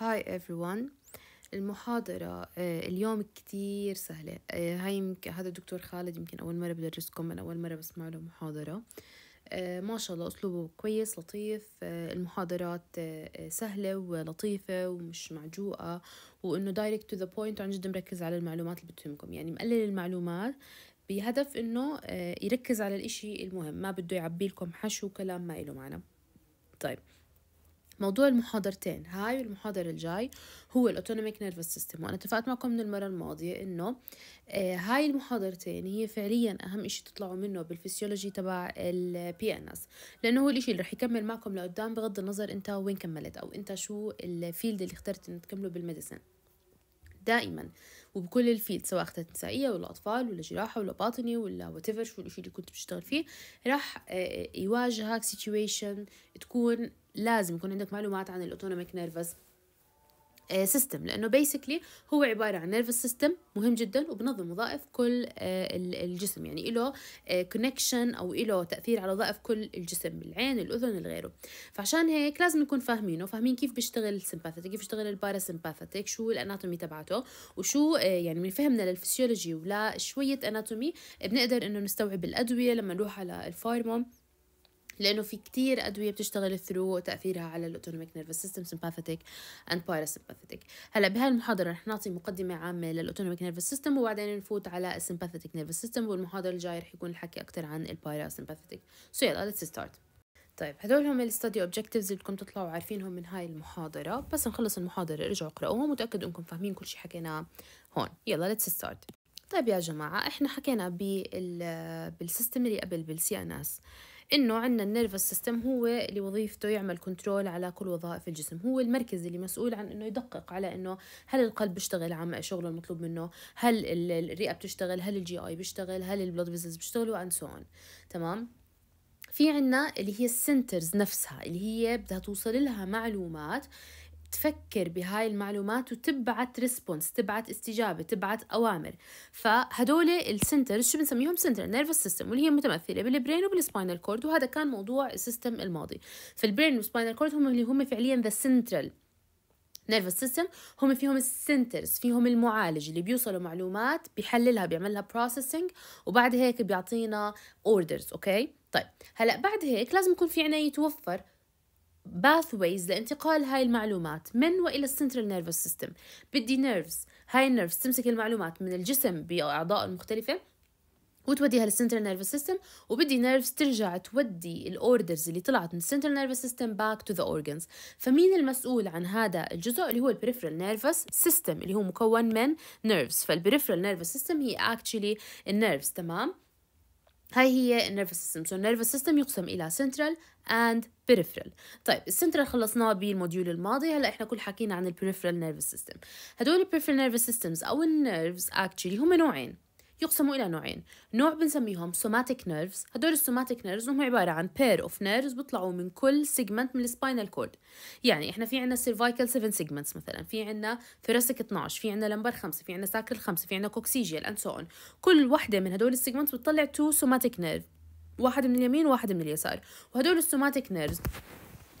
هاي everyone المحاضرة آه، اليوم كتير سهلة آه، هاي يمكن هذا الدكتور خالد يمكن أول مرة بدرسكم من أول مرة بسمع له محاضرة آه، ما شاء الله أسلوبه كويس لطيف المحاضرات سهلة ولطيفة ومش معجوقة وإنه دايركت تو ذا بوينت وعن جد مركز على المعلومات اللي بتهمكم يعني مقلل المعلومات بهدف إنه يركز على الإشي المهم ما بده يعبي لكم حشو وكلام ما إله معنى طيب موضوع المحاضرتين هاي والمحاضرة الجاي هو الأوتونوميك نيرفس سيستم وأنا اتفقت معكم من المرة الماضية إنه آه، هاي المحاضرتين هي فعليا أهم إشي تطلعوا منه بالفسيولوجي تبع البي ان اس لأنه هو الإشي اللي رح يكمل معكم لقدام بغض النظر أنت وين كملت أو أنت شو الفيلد اللي اخترت إنك تكمله بالميديسن دائما وبكل الفيلد سواء اخذت نسائية ولا أطفال ولا جراحة ولا باطني ولا واتيفر شو الشيء اللي كنت بتشتغل فيه راح آه، يواجهك سيتويشن تكون لازم يكون عندك معلومات عن الاوتونوميك نيرفس سيستم لانه بيسكلي هو عباره عن نيرفس سيستم مهم جدا وبنظم وظائف كل آه، الجسم يعني له كونكشن آه، او له تاثير على وظائف كل الجسم العين الاذن لغيره فعشان هيك لازم نكون فاهمينه فاهمين كيف بيشتغل السمباثيك كيف بيشتغل الباراسمباثيك شو الاناتومي تبعته وشو آه، يعني من فهمنا للفسيولوجي ولا شويه اناتومي بنقدر انه نستوعب الادويه لما نروح على الفارما لانه في كتير ادويه بتشتغل ثرو تاثيرها على الاوتونوميك نيرفس سيستم سمباثيتك اند باراسمباثيتك هلا بهاي المحاضره رح نعطي مقدمه عامه للاوتونوميك نيرفس سيستم وبعدين نفوت على السمباثيتك نيرفس سيستم والمحاضره الجايه رح يكون الحكي اكثر عن الباراسمباثيتك سو يلا ليتس ستارت طيب هدول هم الستادي اوبجكتيفز اللي بدكم تطلعوا عارفينهم من هاي المحاضره بس نخلص المحاضره ارجعوا اقراوهم وتاكدوا انكم فاهمين كل شيء حكيناه هون يلا ليتس ستارت طيب يا جماعة احنا حكينا بالسيستم اللي قبل بالسي ان اس انه عندنا النيرفس سيستم هو اللي وظيفته يعمل كنترول على كل وظائف الجسم هو المركز اللي مسؤول عن انه يدقق على انه هل القلب بيشتغل عم شغله المطلوب منه هل الرئه بتشتغل هل الجي اي بيشتغل هل البلود فيزلز بيشتغلوا اند سو تمام في عنا اللي هي السنترز نفسها اللي هي بدها توصل لها معلومات تفكر بهاي المعلومات وتبعت ريسبونس تبعت استجابه تبعت اوامر فهدول السنترز شو بنسميهم سنتر نيرفس سيستم واللي هي متمثله بالبرين وبالسباينال كورد وهذا كان موضوع السيستم الماضي فالبرين والسباينال كورد هم اللي هم فعليا ذا سنترال نيرفس سيستم هم فيهم السنترز فيهم المعالج اللي بيوصلوا معلومات بيحللها بيعملها بروسيسنج وبعد هيك بيعطينا اوردرز اوكي طيب هلا بعد هيك لازم يكون في عنا يتوفر باثويز لانتقال هاي المعلومات من والى السنترال نيرفس سيستم بدي نيرفز هاي النيرفز تمسك المعلومات من الجسم باعضاء المختلفه وتوديها للسنترال نيرفس سيستم وبدي نيرفز ترجع تودي الاوردرز اللي طلعت من السنترال نيرفس سيستم باك تو ذا اورجنز فمين المسؤول عن هذا الجزء اللي هو البريفرال نيرفس سيستم اللي هو مكون من نيرفز فالبريفرال نيرفس سيستم هي اكشلي النيرفز تمام هاي هي النيرفس سيستم سو النيرفس سيستم يقسم الى سنترال اند بيريفرال طيب السنترال خلصناه بالموديول الماضي هلا احنا كل حكينا عن البيريفرال نيرفس سيستم هدول البيريفرال نيرفس سيستمز او النيرفز اكشلي هم نوعين يقسموا إلى نوعين نوع بنسميهم سوماتيك نيرفز هدول السوماتيك نيرفز هم عبارة عن pair of nerves بيطلعوا من كل سيجمنت من السباينال كورد يعني احنا في عنا سيرفايكال 7 سيجمنتس مثلا في عنا ثوراسيك 12 في عنا لمبر 5 في عنا ساكرال 5 في عنا كوكسيجيال اند سو اون كل واحدة من هدول السيجمنتس بتطلع تو سوماتيك نيرف واحد من اليمين وواحد من اليسار وهدول السوماتيك نيرفز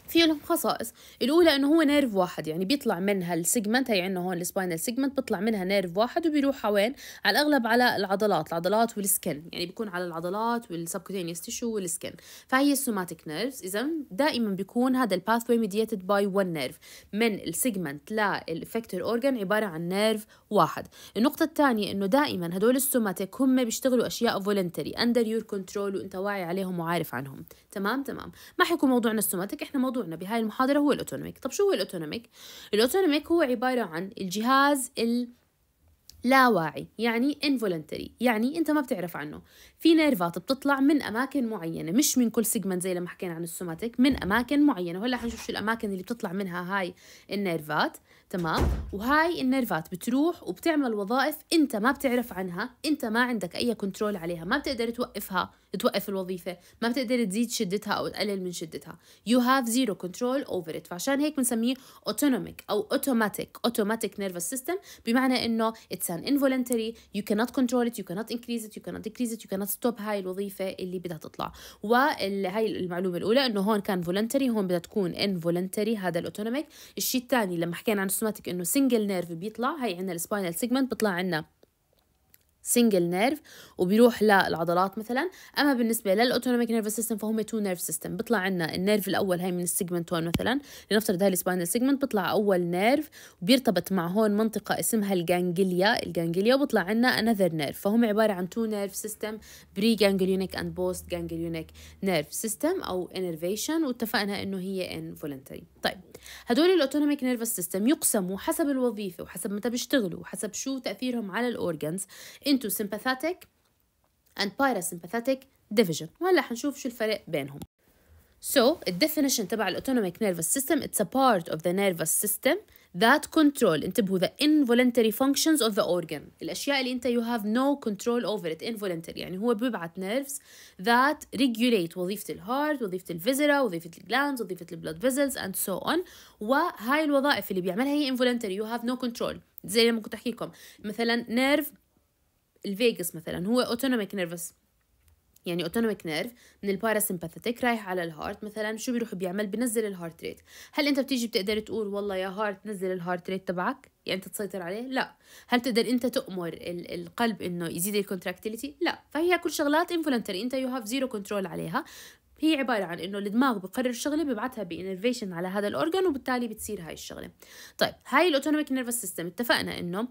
في لهم خصائص الاولى انه هو نيرف واحد يعني بيطلع منها السيجمنت هي عندنا هون السباينال سيجمنت بيطلع منها نيرف واحد وبيروح وين على الاغلب على العضلات العضلات والسكن يعني بيكون على العضلات والسبكوتينيوس تيشو والسكن فهي السوماتيك نيرفز اذا دائما بيكون هذا الباث واي ميديتد باي ون نيرف من السيجمنت للافكتور اورجان عباره عن نيرف واحد النقطه الثانيه انه دائما هدول السوماتيك هم بيشتغلوا اشياء فولنتري اندر يور كنترول وانت واعي عليهم وعارف عنهم تمام تمام ما حيكون موضوعنا السوماتيك احنا موضوع موضوعنا بهاي المحاضرة هو الأوتونوميك طب شو هو الأوتونوميك؟ الأوتونوميك هو عبارة عن الجهاز اللاواعي يعني involuntary يعني انت ما بتعرف عنه في نيرفات بتطلع من اماكن معينه مش من كل سيجمنت زي لما حكينا عن السوماتيك من اماكن معينه وهلا حنشوف شو الاماكن اللي بتطلع منها هاي النيرفات تمام وهاي النيرفات بتروح وبتعمل وظائف انت ما بتعرف عنها انت ما عندك اي كنترول عليها ما بتقدر توقفها توقف الوظيفه ما بتقدر تزيد شدتها او تقلل من شدتها يو هاف زيرو كنترول اوفر ات فعشان هيك بنسميه اوتونوميك او اوتوماتيك اوتوماتيك نيرفس سيستم بمعنى انه اتس ان انفولنتري يو كانوت كنترول ات يو كانوت انكريز ات يو كانوت ديكريز ات يو كانوت ستوب هاي الوظيفه اللي بدها تطلع وهي المعلومه الاولى انه هون كان فولنتري هون بدها تكون ان فولنتري هذا الاوتونوميك الشيء الثاني لما حكينا عن السوماتيك انه سنجل نيرف بيطلع هي عندنا السباينال سيجمنت بيطلع عندنا سنجل نيرف وبيروح للعضلات مثلا اما بالنسبه للاوتونوميك نيرف سيستم فهم تو نيرف سيستم بيطلع عندنا النيرف الاول هاي من السيجمنت هون مثلا لنفترض هاي السباينال سيجمنت بيطلع اول نيرف وبيرتبط مع هون منطقه اسمها الجانجليا الجانجليا وبيطلع عندنا انذر نيرف فهم عباره عن تو نيرف سيستم بري جانجليونيك اند بوست جانجليونيك نيرف سيستم او انرفيشن واتفقنا انه هي انفولنتري طيب هدول الاوتونوميك نيرفس سيستم يقسموا حسب الوظيفه وحسب متى بيشتغلوا وحسب شو تاثيرهم على الاورجنز انتو سمباثاتيك and parasympathetic division وهلا حنشوف شو الفرق بينهم So, the definition تبع autonomic nervous system it's a part of the nervous system that control انتبهوا the involuntary functions of the organ الأشياء اللي أنت you have no control over it involuntary يعني هو بيبعت nerves that regulate وظيفة الهارت وظيفة الفيزرا وظيفة glands, وظيفة blood vessels and so on وهاي الوظائف اللي بيعملها هي involuntary you have no control زي لما كنت أحكي لكم مثلا nerve الفيجاس مثلا هو autonomic nervous يعني اوتونوميك نيرف من الباراسمباثيتيك رايح على الهارت مثلا شو بيروح بيعمل بنزل الهارت ريت هل انت بتيجي بتقدر تقول والله يا هارت نزل الهارت ريت تبعك يعني انت تسيطر عليه لا هل تقدر انت تامر القلب انه يزيد الكونتراكتيليتي لا فهي كل شغلات انفولنتري انت يو هاف زيرو كنترول عليها هي عبارة عن إنه الدماغ بقرر شغلة ببعتها بإنرفيشن على هذا الأورجن وبالتالي بتصير هاي الشغلة. طيب هاي الأوتونوميك نيرفس سيستم اتفقنا إنه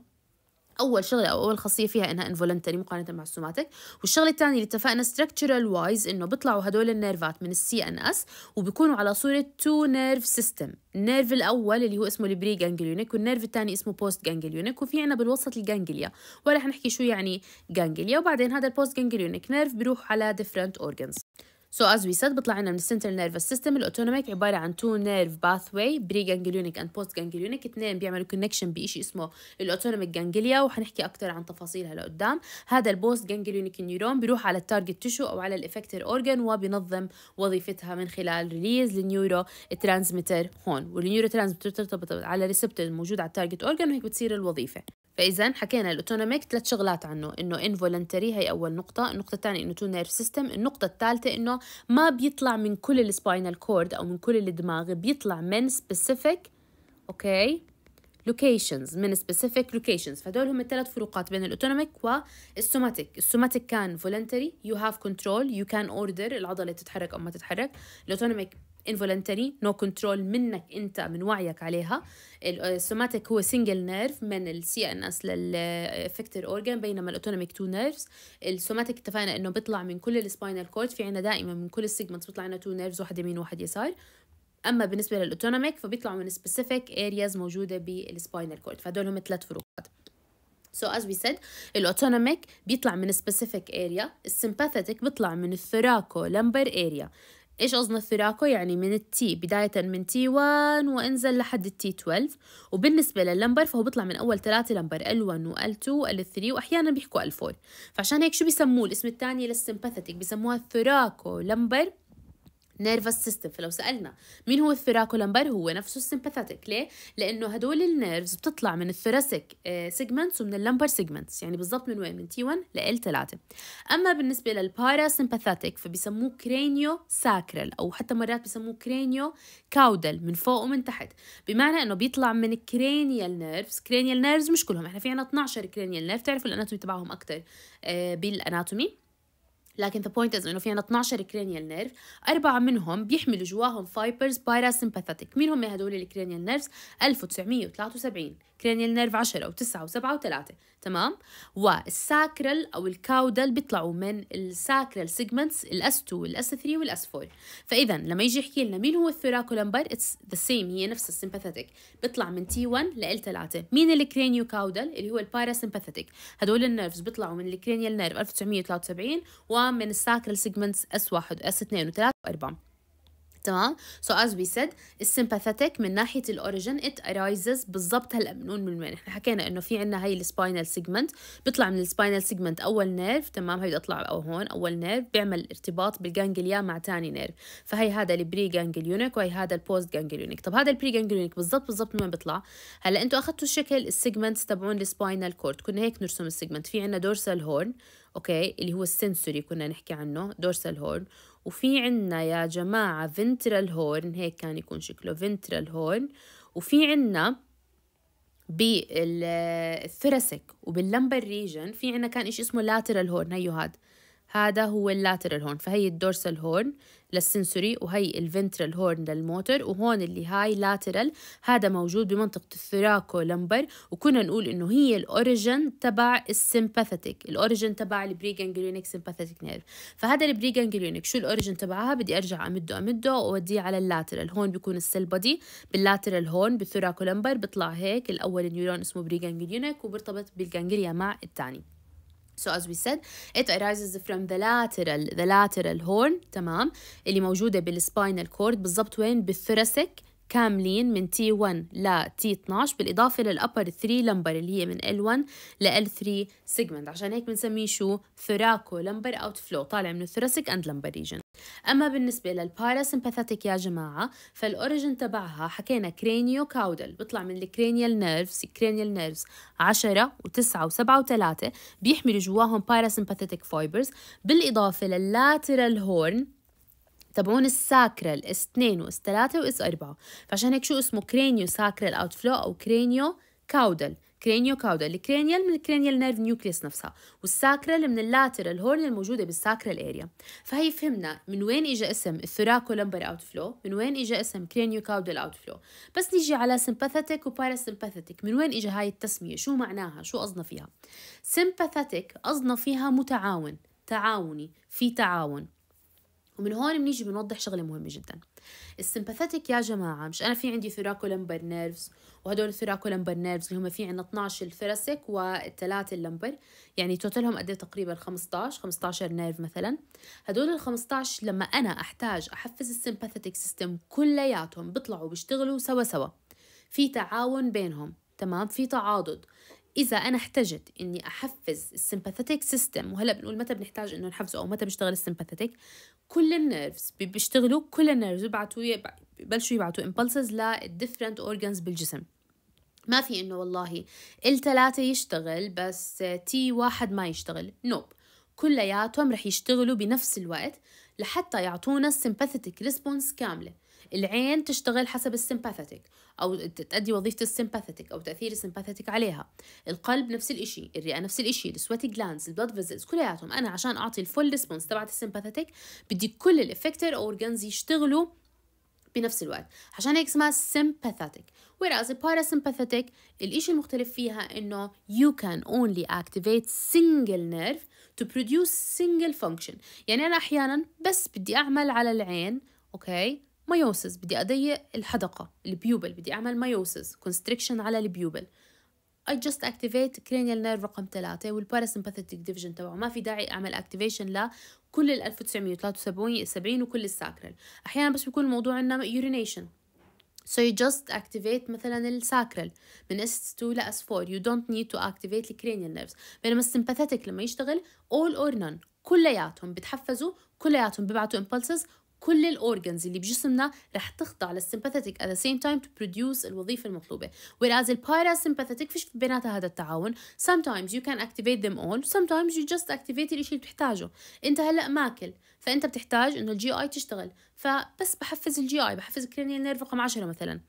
اول شغله او اول خاصيه فيها انها انفولنتري مقارنه مع السوماتيك والشغله الثانيه اللي اتفقنا ستراكشرال وايز انه بيطلعوا هدول النيرفات من السي ان اس وبيكونوا على صوره تو نيرف سيستم النيرف الاول اللي هو اسمه البري جانجليونيك والنيرف الثاني اسمه بوست جانجليونيك وفي عنا بالوسط الجانجليا ولا حنحكي شو يعني جانجليا وبعدين هذا البوست جانجليونيك نيرف بيروح على ديفرنت اورجنز So as we said بيطلع لنا من السنترال نيرفس سيستم الاوتونوميك عبارة عن تو نيرف باثواي بري جانجليونيك اند بوست جانجليونيك اثنين بيعملوا كونكشن بشيء اسمه الاوتونوميك جانجليا وحنحكي اكثر عن تفاصيلها لقدام هذا البوست جانجليونيك نيورون بيروح على التارجت تشو او على الافكتر اورجن وبنظم وظيفتها من خلال ريليز للنيورو ترانسميتر هون والنيورو ترانسميتر ترتبط على ريسبتور موجود على التارجت اورجن وهيك بتصير الوظيفة فاذا حكينا الاوتونوميك ثلاث شغلات عنه انه انفولنتري هي اول نقطه النقطه الثانيه انه تو نيرف سيستم النقطه الثالثه انه ما بيطلع من كل السباينال كورد او من كل الدماغ بيطلع من سبيسيفيك اوكي لوكيشنز من سبيسيفيك لوكيشنز فدول هم الثلاث فروقات بين الاوتونوميك والسوماتيك السوماتيك كان فولنتري يو هاف كنترول يو كان اوردر العضله تتحرك او ما تتحرك الاوتونوميك involuntary no control منك انت من وعيك عليها السوماتيك آه، هو سنجل نيرف من السي ان اس للافكتر اورجان بينما الاوتونوميك تو نيرفز السوماتيك اتفقنا انه بيطلع من كل السباينال كورد في عنا دائما من كل السيجمنتس بيطلع عنا تو نيرفز واحد يمين وواحد يسار اما بالنسبه للاوتونوميك فبيطلعوا من سبيسيفيك ارياز موجوده بالسباينال كورد فهدول هم ثلاث فروقات So as we said, الاوتونوميك بيطلع من specific area، السيمباثيتك بيطلع من الثراكو لمبر area، إيش أظن الثراكو؟ يعني من التي بداية من تي 1 وانزل لحد التي 12 وبالنسبة لللمبر فهو بيطلع من أول ثلاثة لمبر L1 وL2 وL3 وأحيانا بيحكوا L4 فعشان هيك شو بيسموه الاسم الثاني للسمباثيتك بيسموها الثراكو لمبر نيرفس سيستم فلو سالنا مين هو الثراكولمبر هو نفسه السمباثيتك ليه لانه هدول النيرفز بتطلع من الثراسيك سيجمنتس آه، ومن اللمبر سيجمنتس يعني بالضبط من وين من تي 1 ل 3 اما بالنسبه للبارا سمباثيتك فبسموه كرينيو ساكرال او حتى مرات بسموه كرينيو كاودل من فوق ومن تحت بمعنى انه بيطلع من كرينيال نيرفز كرينيال نيرفز مش كلهم احنا في عنا 12 كرينيال نيرف تعرفوا الاناتومي تبعهم اكثر آه، بالاناتومي لكن the point is انه في عنا 12 كرينيال نيرف اربعه منهم بيحملوا جواهم فايبرز باراسمباثيك مين هم هدول الكرينيال نيرفز 1973 كرينيال نيرف 10 و9 و7 و3 تمام والساكرال او الكاودل بيطلعوا من الساكرال سيجمنتس الاس 2 والاس 3 والاس 4 فاذا لما يجي يحكي لنا مين هو الثوراكولمبر اتس ذا سيم هي نفس السمباثيك بيطلع من تي 1 ل 3 مين الكرينيو كاودل اللي هو الباراسمباثيك هدول النيرفز بيطلعوا من الكرينيال نيرف 1973 و الارقام من الساكرال سيجمنتس اس 1 اس 2 و3 4 تمام سو از وي سيد said من ناحيه الاوريجن ات ارايزز بالضبط هلا بنقول من وين احنا حكينا انه في عندنا هي السباينال سيجمنت بيطلع من السباينال سيجمنت اول نيرف تمام هي بتطلع او هون اول نيرف بيعمل ارتباط بالجانجليا مع ثاني نيرف فهي هذا البري جانجليونيك وهي هذا البوست جانجليونيك طب هذا البري جانجليونيك بالضبط بالضبط من وين بيطلع هلا انتم اخذتوا شكل السيجمنتس تبعون السباينال كورد كنا هيك نرسم السيجمنت في عندنا دورسال هورن أوكي اللي هو السنسوري كنا نحكي عنه دورسال هورن وفي عنا يا جماعة فنترال هورن هيك كان يكون شكله فنترال هورن وفي عنا بالثرسك وباللمبر ريجن في عنا كان إشي اسمه لاترال هورن هيو هاد هذا هو اللاترال هورن فهي الدورسال هورن للسنسوري وهي الفنترال هورن للموتور وهون اللي هاي لاترال هذا موجود بمنطقة الثراكو لمبر وكنا نقول انه هي الاوريجن تبع السمباثيتك الاوريجن تبع البريجانجليونيك سمباثيتك نيرف فهذا البريجانجليونيك شو الاوريجن تبعها بدي ارجع امده امده واوديه على اللاترال هون بيكون السيل بودي باللاترال هون بالثراكو لمبر بيطلع هيك الاول نيورون اسمه بريجانجليونيك وبرتبط بالجانجليا مع الثاني So as we said, it arises from the lateral, the lateral horn, تمام, اللي موجودة بالspinal cord بالضبط وين؟ بالثوراسيك كاملين من T1 ل T12 بالإضافة للأبر 3 لمبر اللي هي من L1 ل L3 سيجمنت عشان هيك بنسميه شو؟ ثوراكو لمبر أوت فلو طالع من الثوراسيك أند لمبر ريجن أما بالنسبة للباراسمباثيتك يا جماعة فالأوريجن تبعها حكينا كرينيو كاودل بيطلع من الكرينيال نيرفز الكرينيال نيرفز 10 و9 و7 و3 بيحملوا جواهم باراسمباثيتك فايبرز بالإضافة لللاترال هورن تبعون الساكرال اس 2 واس 3 واس 4 فعشان هيك شو اسمه كرينيو ساكرال اوتفلو او كرينيو كاودل كرينيو كاودا الكرينيال من الكرينيال نيرف نيوكليس نفسها والساكرال من اللاترال هورن الموجوده بالساكرال اريا فهي فهمنا من وين اجى اسم الثوراكو لمبر اوت فلو من وين اجى اسم كرينيو كاودا اوت فلو بس نيجي على سمباثيتك وباراسمباثيتك من وين اجى هاي التسميه شو معناها شو قصدنا فيها سمباثيتك قصدنا فيها متعاون تعاوني في تعاون ومن هون بنيجي بنوضح شغله مهمه جدا السمباثيتك يا جماعه مش انا في عندي ثوراكولمبر نيرفز وهدول الثوراكولمبر نيرفز اللي هم في عندنا 12 الثراسك والثلاثه اللمبر يعني توتالهم قد إيه تقريبا 15 15 نيرف مثلا هدول ال 15 لما انا احتاج احفز السمباثيتك سيستم كلياتهم بيطلعوا بيشتغلوا سوا سوا في تعاون بينهم تمام في تعاضد اذا انا احتجت اني احفز السمباثيتك سيستم وهلا بنقول متى بنحتاج انه نحفزه او متى بيشتغل السمباثيتك كل النيرفز بيشتغلوا كل النيرفز ببعثوا ببلشوا يبعثوا امبلسز للديفرنت اورجانز بالجسم ما في انه والله الثلاثه يشتغل بس تي واحد ما يشتغل نوب nope. كلياتهم رح يشتغلوا بنفس الوقت لحتى يعطونا السمباثيتك ريسبونس كامله العين تشتغل حسب السمباثيتك او تؤدي وظيفه السمباثيتك او تاثير السمباثيتك عليها القلب نفس الشيء الرئه نفس الشيء السويتي جلاندز البلاد فيزلز كلياتهم انا عشان اعطي الفول ريسبونس تبعت السمباثيتك بدي كل الافكتر اورجنز يشتغلوا بنفس الوقت عشان هيك اسمها sympathetic whereas parasympathetic الإشي المختلف فيها إنه you can only activate single nerve to produce single function يعني أنا أحيانا بس بدي أعمل على العين أوكي مايوسز بدي أضيق الحدقة البيوبل بدي أعمل مايوسز كونستريكشن على البيوبل I just activate cranial nerve رقم 3 والparasympathetic division تبعه ما في داعي أعمل activation لكل ال 1973 70 وكل الساكرال أحيانا بس بيكون الموضوع عندنا urination So you just activate مثلا الساكرال من S2 ل S4 you don't need to activate the cranial nerves بينما السمباثيتك لما يشتغل all or none كلياتهم بتحفزوا كلياتهم ببعثوا impulses كل الاورجنز اللي بجسمنا رح تخضع للسمباثيتك at the same time to produce الوظيفة المطلوبة whereas الباراسمباثيتك فيش بيناتها هذا التعاون sometimes you can activate them all sometimes you just activate الشيء اللي بتحتاجه انت هلا ماكل فانت بتحتاج انه الجي اي تشتغل فبس بحفز الجي اي بحفز الكرينيال نيرف رقم 10 مثلا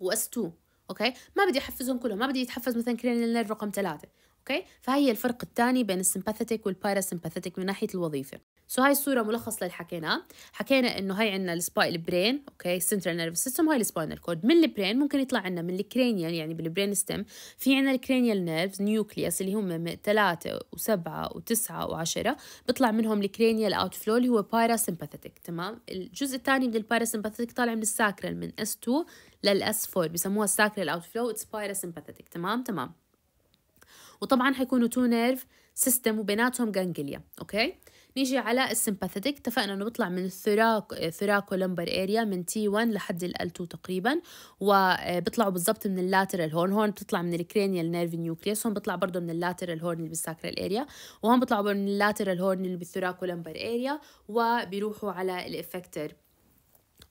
واس 2 اوكي ما بدي احفزهم كلهم ما بدي يتحفز مثلا كرينيال نيرف رقم 3 اوكي فهي الفرق الثاني بين السمباثيتك والباراسمباثيتك من ناحيه الوظيفه سو هاي الصوره ملخص للي حكينا حكينا انه هاي عندنا السباي البرين اوكي سنترال نيرف سيستم هاي السباينال كورد من البرين ممكن يطلع عندنا من الكرانيال يعني بالبرين ستيم في عندنا الكرانيال نيرفز نيوكليوس اللي هم 3 و7 و9 و10 بيطلع منهم الكرانيال اوت فلو اللي هو باراسمباثيتك تمام الجزء الثاني من الباراسمباثيتك طالع من الساكرال من اس 2 للاس 4 بسموها الساكرال اوت فلو اتس باراسمباثيتك تمام تمام وطبعا حيكونوا تو نيرف سيستم وبيناتهم جانجليا اوكي نيجي على السمباثيتك اتفقنا انه بيطلع من الثراك ثراكو لمبر اريا من تي 1 لحد ال 2 تقريبا وبيطلعوا آه، بالضبط من اللاترال هون هون بتطلع من الكرينيال نيرف نيوكليس هون بيطلع برضه من اللاترال هورن اللي بالساكرال اريا وهون بيطلعوا من اللاترال هورن اللي بالثراكو لمبر اريا وبيروحوا على الافكتر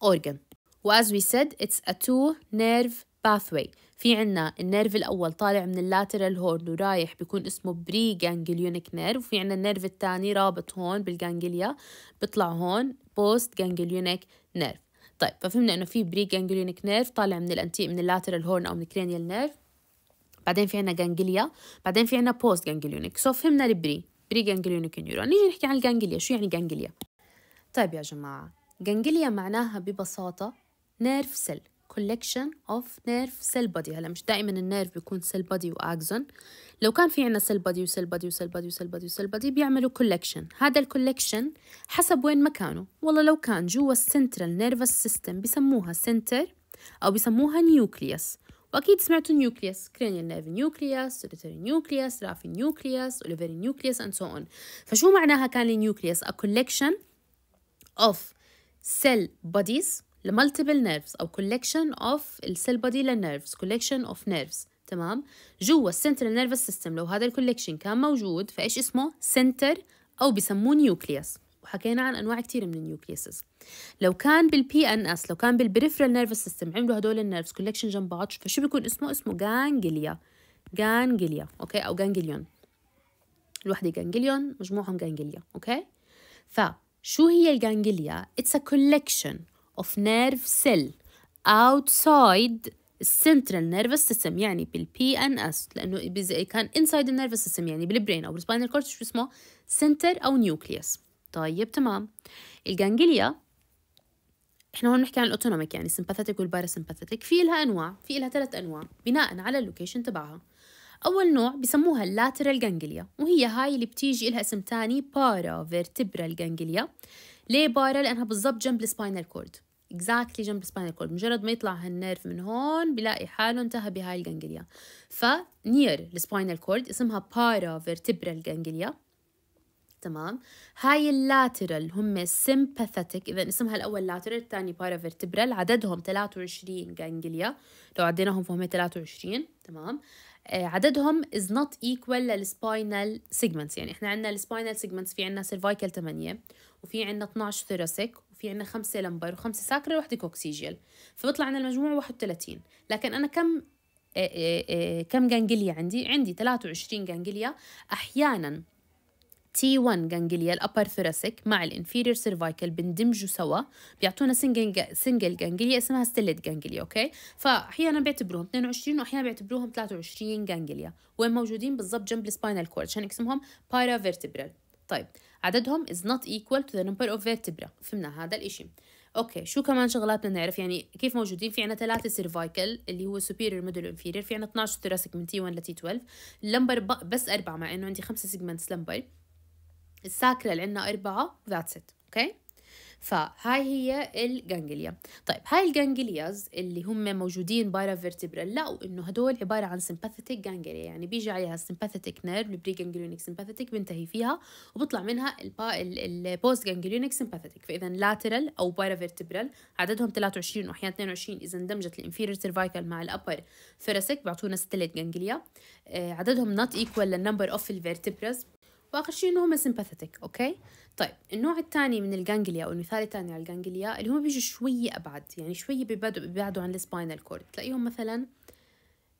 اورجن واز وي سيد اتس ا تو نيرف باثوي في عنا النيرف الأول طالع من اللاترال هورن ورايح بيكون اسمه بري جانجليونيك نيرف وفي عنا النيرف الثاني رابط هون بالجانجليا بيطلع هون بوست جانجليونيك نيرف طيب ففهمنا انه في بري جانجليونيك نيرف طالع من الانتي من اللاترال هورن او من الكرانيال نيرف بعدين في عنا جانجليا بعدين في عنا بوست جانجليونيك سو فهمنا البري بري جانجليونيك نيورون نيجي نحكي عن الجانجليا شو يعني جانجليا طيب يا جماعه جانجليا معناها ببساطه نيرف سيل collection of nerve cell body هلا مش دائما النيرف بيكون cell body واكزون لو كان في عندنا cell body وcell body وcell body وcell body وcell body بيعملوا collection هذا الكولكشن حسب وين مكانه والله لو كان جوا central nervous system بسموها center او بسموها nucleus واكيد سمعتوا nucleus cranial nerve nucleus solitary nucleus رافي nucleus olivary nucleus and so on فشو معناها كان ال nucleus a collection of cell bodies لمالتيبل نيرفز او كولكشن اوف السيل بودي للنيرفز كولكشن اوف نيرفز تمام جوا السنترال نيرفس سيستم لو هذا الكولكشن كان موجود فايش اسمه سنتر او بسموه نيوكليوس وحكينا عن انواع كثير من النيوكليسز لو كان بالبي ان اس لو كان بالبريفرال نيرفس سيستم عملوا هدول النيرفز كولكشن جنب بعض فشو بيكون اسمه اسمه جانجليا جانجليا اوكي او جانجليون الوحده جانجليون مجموعهم جانجليا اوكي فشو هي الجانجليا اتس ا كولكشن of nerve cell outside السنترال نيرفس سيستم يعني بالبي ان اس لانه كان انسايد النيرفس سيستم يعني بالبرين او بالسباينال cord شو اسمه سنتر او nucleus طيب تمام الجانجليا احنا هون بنحكي عن الاوتونوميك يعني سمباثيتك والباراسمباثيتك في لها انواع في لها ثلاث انواع بناء على اللوكيشن تبعها اول نوع بسموها اللاترال جانجليا وهي هاي اللي بتيجي لها اسم ثاني بارا فيرتبرال جانجليا ليه بارا لانها بالضبط جنب السباينال كورد اكزاكتلي جنب السباينال كورد مجرد ما يطلع هالنيرف من هون بلاقي حاله انتهى بهاي الجنجليا فنير السباينال كورد اسمها بارا فيرتبرال جنجليا تمام هاي اللاترال هم سيمباثيتك اذا اسمها الاول لاترال الثاني فيرتبرال عددهم 23 جانجليا لو عديناهم فهم 23 تمام آه، عددهم is not equal للسباينال سيجمنتس يعني احنا عندنا السباينال سيجمنتس في عندنا سيرفايكال 8 وفي عندنا 12 ثوراسيك وفي عندنا خمسة لمبر وخمسة ساكرة وواحدة كوكسيجيال فبطلع عندنا المجموع 31 لكن أنا كم آآ آه، آآ آه، آه، كم جانجليا عندي؟ عندي 23 جانجليا أحيانا تي 1 جانجليا الابر ثوراسيك مع الانفيريور سيرفايكل بندمجوا سوا بيعطونا سنجل سنجل جانجليا اسمها ستيلت جانجليا اوكي فاحيانا بيعتبروهم 22 واحيانا بيعتبروهم 23 جانجليا وين موجودين بالضبط جنب السباينال كورد عشان اسمهم بايرا فيرتبرال طيب عددهم is not equal to the number of vertebra فهمنا هذا الإشي اوكي شو كمان شغلات بدنا نعرف يعني كيف موجودين في عنا ثلاثه سيرفايكل اللي هو superior ميدل inferior في عنا 12 ثوراسيك من تي 1 ل t 12 اللمبر بس اربعه مع انه عندي خمسه سيجمنتس لمبر الساكرال عندنا اربعه ذاتس ات اوكي فهاي هي الجانجليا طيب هاي الجانجلياز اللي هم موجودين بايرا فيرتبرال وانه هدول عباره عن سمباثيتك جانجليا يعني بيجي عليها سمباثيتك نيرف البري جانجليونيك سمباثيتك بينتهي فيها وبطلع منها البوست جانجليونيك سمباثيتك فاذا لاترال او بايرا فيرتبرال عددهم 23 واحيانا 22 اذا اندمجت الانفيرير سيرفايكال مع الابر ثوراسيك بيعطونا ستيلت جانجليا آه، عددهم نوت ايكوال للنمبر اوف الفيرتبرز واخر شيء انه هم سمباثيتك اوكي طيب النوع الثاني من الجانجليا او المثال الثاني على الجانجليا اللي هم بيجوا شوي ابعد يعني شوي بيبعدوا بيبعدوا عن السباينال كورد تلاقيهم مثلا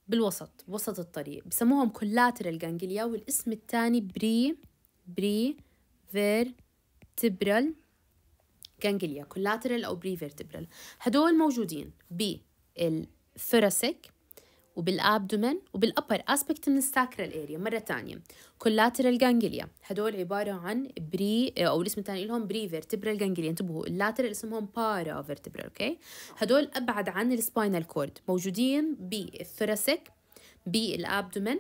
بالوسط بوسط الطريق بسموهم كلاتر جانجليا والاسم الثاني بري بري فير تبرال جانجليا كلاترال او بري فيرتبرال هدول موجودين بالثوراسيك وبالابدومن وبالابر اسبكت من الساكرال اريا مره ثانيه كولاترال جانجليا هدول عباره عن بري او الاسم الثاني لهم بري فيرتبرال جانجليا انتبهوا اللاترال اسمهم بارا فيرتبرال اوكي هدول ابعد عن السباينال كورد موجودين بالثوراسيك بالابدومن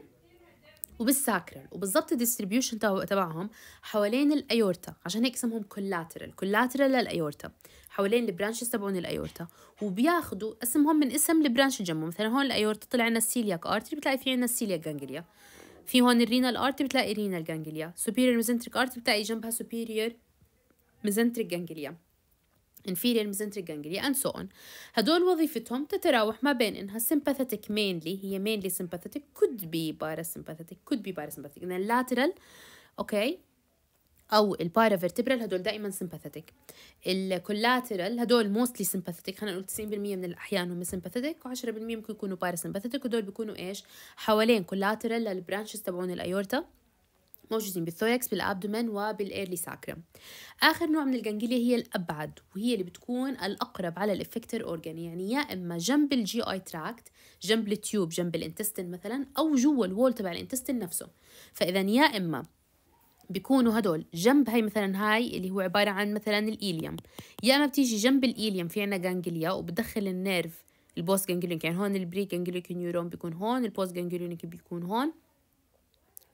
وبالساكرال وبالضبط الديستريبيوشن تبعهم حوالين الايورتا عشان هيك اسمهم كولاترال كولاترال للايورتا حوالين البرانشز تبعون الايورتا وبياخذوا اسمهم من اسم البرانش جنبهم مثلا هون الايورتا طلع لنا السيلياك ارتري بتلاقي في عندنا السيلياك جانجليا في هون الرينال ارتري بتلاقي رينال جانجليا سوبيريور ميزنتريك ارتري بتلاقي جنبها سوبيريور ميزنتريك جانجليا inferior mesenteric ganglia and so on هدول وظيفتهم تتراوح ما بين انها sympathetic mainly هي mainly sympathetic could be parasympathetic could be parasympathetic then lateral اوكي okay. او البارافيرتبرال هدول دائما سمباثيتك الكولاترال هدول mostly sympathetic خلينا نقول 90% من الاحيان هم sympathetic و10% ممكن يكونوا parasympathetic ودول بيكونوا ايش حوالين collateral للبرانشز تبعون الايورتا موجودين بالثوركس بالابدومن وبالايرلي ساكرم اخر نوع من الجنجليا هي الابعد وهي اللي بتكون الاقرب على الافكتر اورجان يعني يا اما جنب الجي اي تراكت جنب التيوب جنب الانتستين مثلا او جوا الوول تبع الانتستين نفسه فاذا يا اما بيكونوا هدول جنب هاي مثلا هاي اللي هو عبارة عن مثلا الإيليوم يا إما بتيجي جنب الإيليوم في عنا جانجليا وبتدخل النيرف البوست جانجليونيك يعني هون البري جانجليونيك نيورون بيكون هون البوست جانجليونيك بيكون هون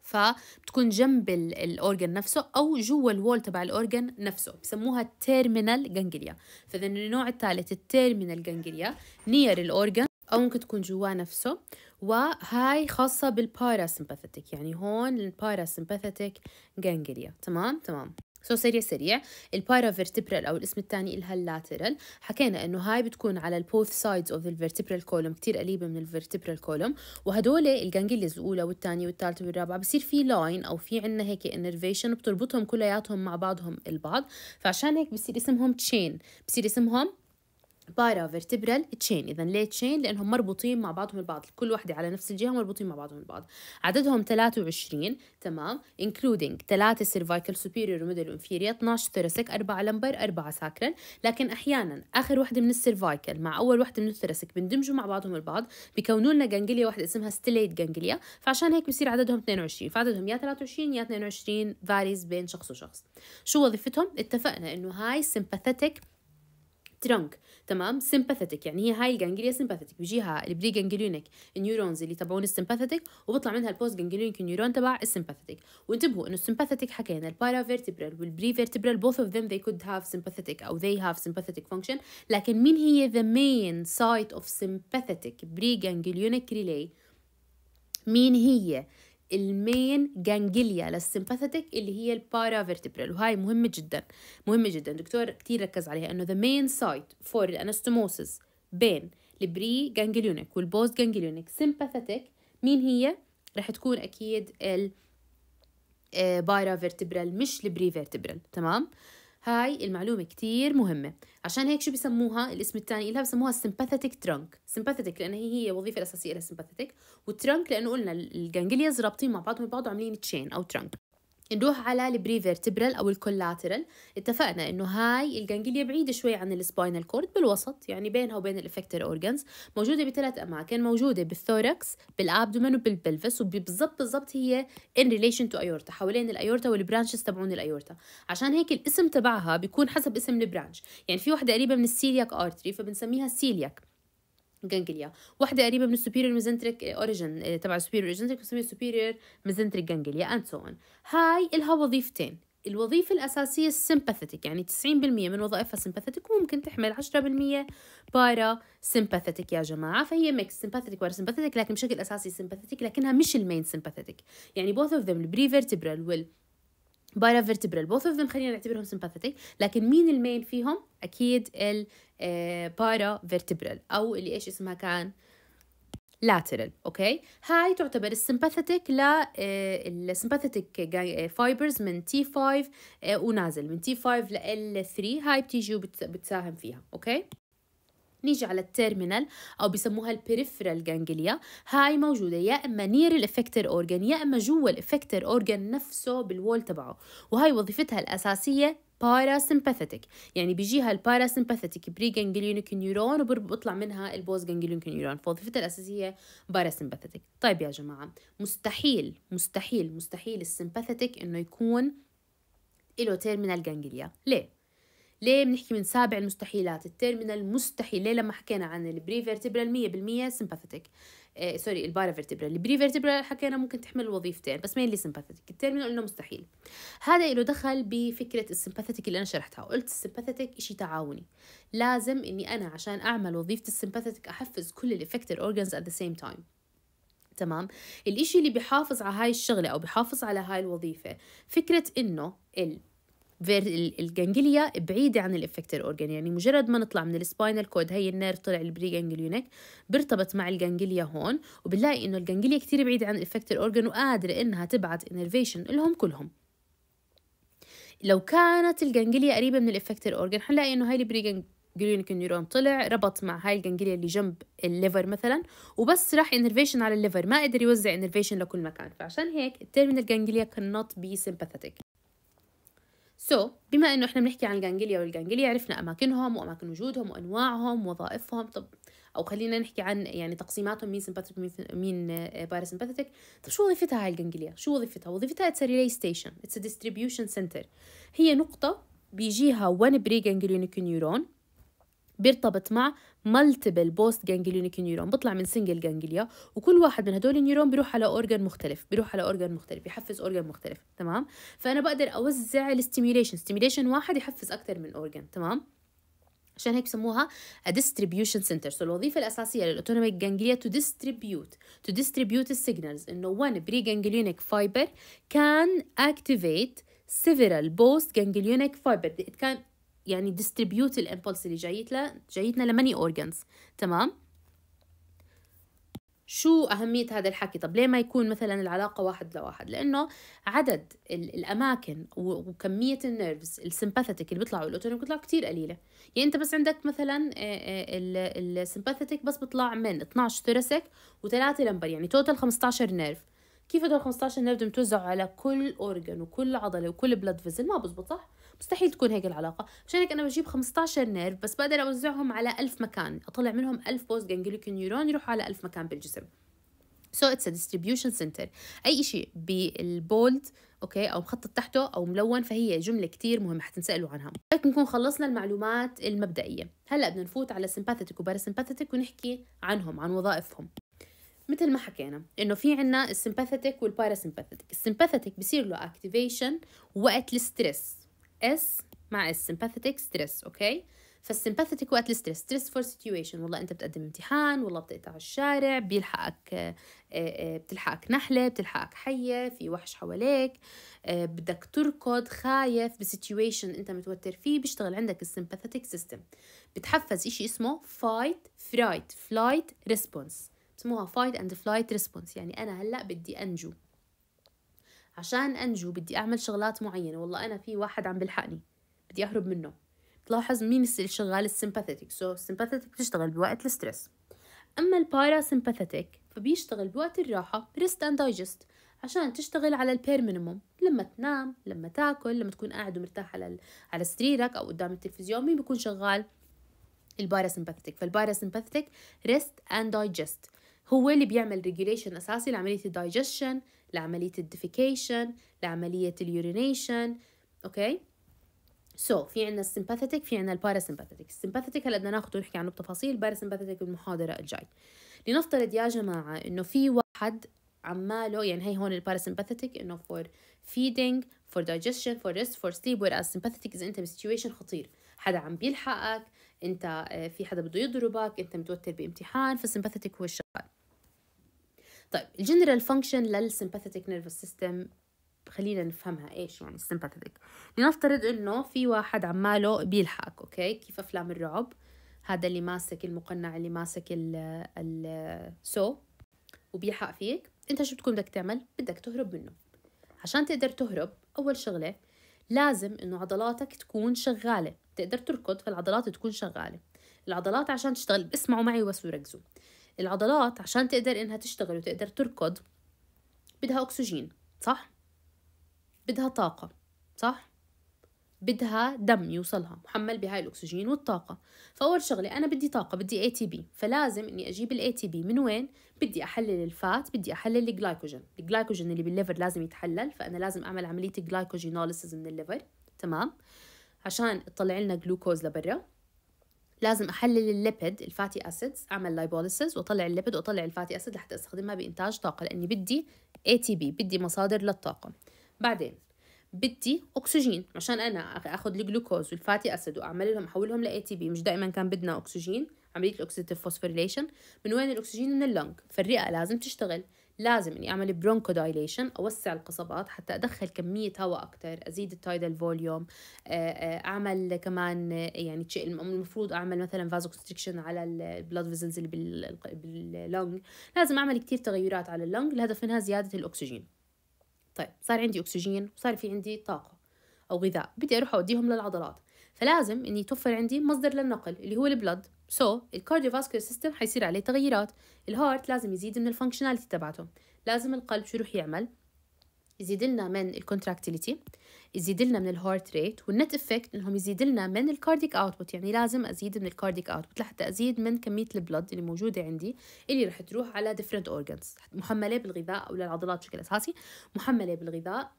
فبتكون جنب الاورجن نفسه او جوا الوول تبع الاورجن نفسه بسموها تيرمينال جانجليا فاذا النوع الثالث التيرمينال جانجليا نير الاورجن او ممكن تكون جواه نفسه وهاي خاصه بالباراسمباثيتك يعني هون الباراسمباثيتك جانجليا تمام تمام سو سريع سريع البايرا فيرتبرال او الاسم الثاني لها اللاترال حكينا انه هاي بتكون على البوث سايدز اوف الفيرتبرال كولوم كتير قريبه من الفيرتبرال كولوم وهدول الجانجليز الاولى والثانيه والثالثه والرابعه بصير في لاين او في عندنا هيك انرفيشن بتربطهم كلياتهم مع بعضهم البعض فعشان هيك بصير اسمهم تشين بصير اسمهم بايرا فيرتبرال تشين اذا ليه تشين لانهم مربوطين مع بعضهم البعض كل وحده على نفس الجهه مربوطين مع بعضهم البعض عددهم 23 تمام انكلودينج 3 سيرفايكال سوبيريور وميدل انفيريا 12 ثوراسيك 4 لمبر 4 ساكرن لكن احيانا اخر وحده من السيرفايكال مع اول وحده من الثوراسيك بندمجوا مع بعضهم البعض بيكونوا لنا جانجليا واحده اسمها ستيليت جانجليا فعشان هيك بصير عددهم 22 فعددهم يا 23 يا 22 فاريز بين شخص وشخص شو وظيفتهم اتفقنا انه هاي سمباثيتك الترنك تمام سمباثيتك يعني هي هاي الجانجليا سمباثيتك بيجيها البري جانجليونيك نيورونز اللي تبعون السمباثيتك وبطلع منها البوست جانجليونيك نيورون تبع السمباثيتك وانتبهوا انه السمباثيتك حكينا البارا فيرتبرال والبري فيرتبرال بوث اوف them ذي كود هاف سمباثيتك او ذي هاف سمباثيتك فانكشن لكن مين هي ذا مين سايت اوف سمباثيتك بري جانجليونيك ريلي مين هي المين جانجليا للسمباثيتك اللي هي البارا فيرتبرال وهاي مهمة جدا مهمة جدا دكتور كتير ركز عليها انه the main site for الانستموسس بين البري جانجليونيك والبوست جانجليونيك سمباثيتك مين هي؟ رح تكون اكيد البارا آه، فيرتبرال مش البري فيرتبرال تمام؟ هاي المعلومة كتير مهمة عشان هيك شو بسموها الاسم الثاني لها بسموها sympathetic trunk sympathetic لأن هي هي الوظيفة الأساسية sympathetic والترنك لأنه قلنا الجانجلياز رابطين مع بعضهم البعض وعاملين تشين أو ترنك نروح على البريفيرتبرال او الكولاترال اتفقنا انه هاي الجانجليا بعيده شوي عن السباينال كورد بالوسط يعني بينها وبين الافكتر اورجنز موجوده بثلاث اماكن موجوده بالثوركس بالابدومن وبالبلفس وبالضبط بالضبط هي ان ريليشن تو ايورتا حوالين الايورتا والبرانشز تبعون الايورتا عشان هيك الاسم تبعها بيكون حسب اسم البرانش يعني في وحده قريبه من السيلياك ارتري فبنسميها سيلياك جانجليا واحده قريبه من السوبيريور ميزنتريك اوريجن تبع السوبيريور ميزنتريك بسميها السوبيريور ميزنتريك جانجليا اند سو اون هاي الها وظيفتين الوظيفة الأساسية السمباثيتك يعني 90% من وظائفها سمباثيتك وممكن تحمل 10% بارا سمباثيتك يا جماعة فهي ميكس سمباثيتك بارا سمباثيتك لكن بشكل أساسي سمباثيتك لكنها مش المين سمباثيتك يعني both of them البريفيرتبرال وال بارا فيرتبرال بوث اوف ذم خلينا نعتبرهم سمباثيتيك لكن مين المين فيهم اكيد البارا فيرتبرال آه، او اللي ايش اسمها كان لاترال اوكي هاي تعتبر السمباثيتيك ل آه، السمباثيتيك آه، فايبرز من تي 5 ونازل من تي 5 ل ال 3 هاي بتيجي وبتساهم فيها اوكي نيجي على التيرمينال او بسموها البريفرال جانجليا هاي موجوده يا اما نير الافكتر اورجان يا اما جوا الافكتر اورجان نفسه بالوول تبعه وهاي وظيفتها الاساسيه باراسمباثيتك يعني بيجيها الباراسمباثيتك بري جانجليونيك نيورون وبيطلع منها البوز جانجليونيك نيورون فوظيفتها الاساسيه باراسمباثيتك طيب يا جماعه مستحيل مستحيل مستحيل السمباثيتك انه يكون له تيرمينال جانجليا ليه ليه بنحكي من سابع المستحيلات التيرمينال مستحيل ليه لما حكينا عن البري فيرتبرال 100% سمباثيتك آه سوري البارا فيرتبرال البري فيرتبرال حكينا ممكن تحمل الوظيفتين بس مين اللي سمباثيتك التيرمينال انه مستحيل هذا له دخل بفكره السمباثيتك اللي انا شرحتها قلت السمباثيتك شيء تعاوني لازم اني انا عشان اعمل وظيفه السمباثيتك احفز كل الافكتر اورجانز ات ذا سيم تايم تمام الإشي اللي بيحافظ على هاي الشغلة أو بيحافظ على هاي الوظيفة فكرة إنه ال فير الجنجليا بعيدة عن الافكتر اورجان يعني مجرد ما نطلع من السباينال كود هي النير طلع البري جانجليونيك بيرتبط مع الجنجليا هون وبنلاقي انه الجنجليا كتير بعيدة عن الافكتر اورجان وقادرة انها تبعت انرفيشن لهم كلهم لو كانت الجنجليا قريبة من الافكتر اورجان حنلاقي انه هاي البري جليونيك نيورون طلع ربط مع هاي الجنجليا اللي جنب الليفر مثلا وبس راح انرفيشن على الليفر ما قدر يوزع انرفيشن لكل مكان فعشان هيك التيرمينال جنجليا cannot be sympathetic سو so, بما انه احنا بنحكي عن الجانجليا والجانجليا عرفنا اماكنهم واماكن وجودهم وانواعهم وظائفهم طب او خلينا نحكي عن يعني تقسيماتهم مين سمباتيك ومين مين باراسمباتيك آه، طب شو وظيفتها هاي الجانجليا شو وظيفتها وظيفتها اتس ريلي ستيشن اتس ديستريبيوشن سنتر هي نقطه بيجيها 1 بري جانجليونيك نيورون بيرتبط مع مالتيبل بوست جانجليونيك نيورون بطلع من سنجل جانجليا وكل واحد من هدول النيورون بيروح على اورجان مختلف بيروح على اورجان مختلف يحفز اورجان مختلف تمام فانا بقدر اوزع الستيميوليشن ستيميوليشن واحد يحفز اكثر من اورجان تمام عشان هيك بسموها a distribution center سو so الوظيفة الأساسية للأوتونوميك جانجليا to distribute to distribute signals إنه one بري ganglionic fiber can activate several post ganglionic fiber it can يعني ديستريبيوت الامبولس اللي جايت له جايتنا لماني اورجانز تمام شو أهمية هذا الحكي طب ليه ما يكون مثلا العلاقة واحد لواحد لأنه عدد الأماكن وكمية النيرفز السمباثيتك اللي بيطلعوا الأوتونوميك بتطلع كتير قليلة يعني أنت بس عندك مثلا آه، آه، السمباثيتك بس بيطلع من 12 ثرسك وثلاثة لمبر يعني توتال 15 نيرف كيف هدول 15 نيرف بدهم يتوزعوا على كل اورجن وكل عضله وكل بلاد فيزل ما بزبط صح مستحيل تكون هيك العلاقه عشان هيك انا بجيب 15 نيرف بس بقدر اوزعهم على 1000 مكان اطلع منهم 1000 بوست جانجليك نيورون يروحوا على 1000 مكان بالجسم سو اتس ديستريبيوشن سنتر اي شيء بالبولد اوكي او مخطط تحته او ملون فهي جمله كتير مهمه حتنسالوا عنها هيك نكون خلصنا المعلومات المبدئيه هلا بدنا نفوت على سمباثيتك وباراسمباثيتك ونحكي عنهم عن وظائفهم مثل ما حكينا انه في عنا السمباثيتك والباراسمباثيتك السمباثيتك بصير له اكتيفيشن وقت الستريس اس مع اس sympathetic ستريس اوكي فالسمباثيتك وقت الستريس ستريس فور سيتويشن والله انت بتقدم امتحان والله بتقطع الشارع بيلحقك آه، آه، بتلحقك نحله بتلحقك حيه في وحش حواليك آه، بدك تركض خايف بسيتويشن انت متوتر فيه بيشتغل عندك السمباثيتيك سيستم بتحفز اشي اسمه فايت فرايت فلايت ريسبونس بسموها فايت اند فلايت ريسبونس يعني انا هلا بدي انجو عشان أنجو بدي أعمل شغلات معينة والله أنا في واحد عم بلحقني بدي أهرب منه بتلاحظ مين الشغال السمباثيتك سو so, السمباثيتك بتشتغل بوقت الستريس أما البارا سمباثيتك فبيشتغل بوقت الراحة ريست أند دايجست عشان تشتغل على البير مينيموم لما تنام لما تاكل لما تكون قاعد ومرتاح على على سريرك او قدام التلفزيون مين بيكون شغال الباراسمباثيك فالباراسمباثيك ريست اند دايجست هو اللي بيعمل ريجوليشن اساسي لعمليه الدايجشن لعملية الديفيكيشن لعملية اليورينيشن اوكي سو so, في عندنا السمباثيتك في عندنا الباراسمباثيتك السمباثيتك هلا بدنا ناخذه ونحكي عنه بتفاصيل الباراسمباثيتك بالمحاضرة الجاي لنفترض يا جماعة انه في واحد عماله يعني هي هون الباراسمباثيتك انه فور فيدينج فور digestion فور rest فور sleep whereas sympathetic اذا انت بسيتويشن خطير حدا عم بيلحقك انت آه، في حدا بده يضربك انت متوتر بامتحان فالسمباثيتك هو الشغال طيب الجنرال فانكشن للسمباثيتك نيرفس سيستم خلينا نفهمها ايش يعني السمباثيتك لنفترض انه في واحد عماله بيلحقك اوكي كيف افلام الرعب هذا اللي ماسك المقنع اللي ماسك السو وبيلحق فيك انت شو بتكون بدك تعمل بدك تهرب منه عشان تقدر تهرب اول شغله لازم انه عضلاتك تكون شغاله تقدر تركض فالعضلات تكون شغاله العضلات عشان تشتغل اسمعوا معي وركزوا العضلات عشان تقدر إنها تشتغل وتقدر تركض بدها أكسجين صح؟ بدها طاقة صح؟ بدها دم يوصلها محمل بهاي الأكسجين والطاقة فأول شغلة أنا بدي طاقة بدي اي تي بي فلازم إني أجيب الاي تي بي من وين؟ بدي أحلل الفات بدي أحلل الجلايكوجين الجلايكوجين اللي بالليفر لازم يتحلل فأنا لازم أعمل عملية جلايكوجينوليسيس من الليفر تمام؟ عشان تطلع لنا جلوكوز لبرا لازم احلل الليبيد الفاتي اسيدز اعمل لايبوليسز واطلع الليبيد واطلع الفاتي اسيد لحتى استخدمها بانتاج طاقه لاني بدي اي تي بي بدي مصادر للطاقه بعدين بدي اكسجين عشان انا اخذ الجلوكوز والفاتي اسيد واعمل لهم احولهم لاي تي بي مش دائما كان بدنا اكسجين عمليه الاكسيديف فوسفوريليشن من وين الاكسجين من اللنج فالرئه لازم تشتغل لازم اني اعمل برونكو دايليشن اوسع القصبات حتى ادخل كميه هواء اكثر ازيد التايدال آه، آه، فوليوم اعمل كمان آه، يعني المفروض اعمل مثلا فازو كونستريكشن على البلاد فيزلز اللي باللنج لازم اعمل كثير تغيرات على اللنج الهدف منها زياده الاكسجين طيب صار عندي اكسجين وصار في عندي طاقه او غذاء بدي اروح اوديهم للعضلات فلازم اني يتوفر عندي مصدر للنقل اللي هو البلد سو فاسكولار سيستم حيصير عليه تغييرات الهارت لازم يزيد من الفانكشناليتي تبعته لازم القلب شو يروح يعمل يزيد لنا من الكونتراكتيليتي يزيد لنا من الهارت ريت والنت افكت انهم يزيد لنا من الكارديك اوتبوت يعني لازم ازيد من الكارديك اوتبوت لحتى ازيد من كميه البلد اللي موجوده عندي اللي رح تروح على ديفرنت اورجنز محمله بالغذاء او للعضلات بشكل اساسي محمله بالغذاء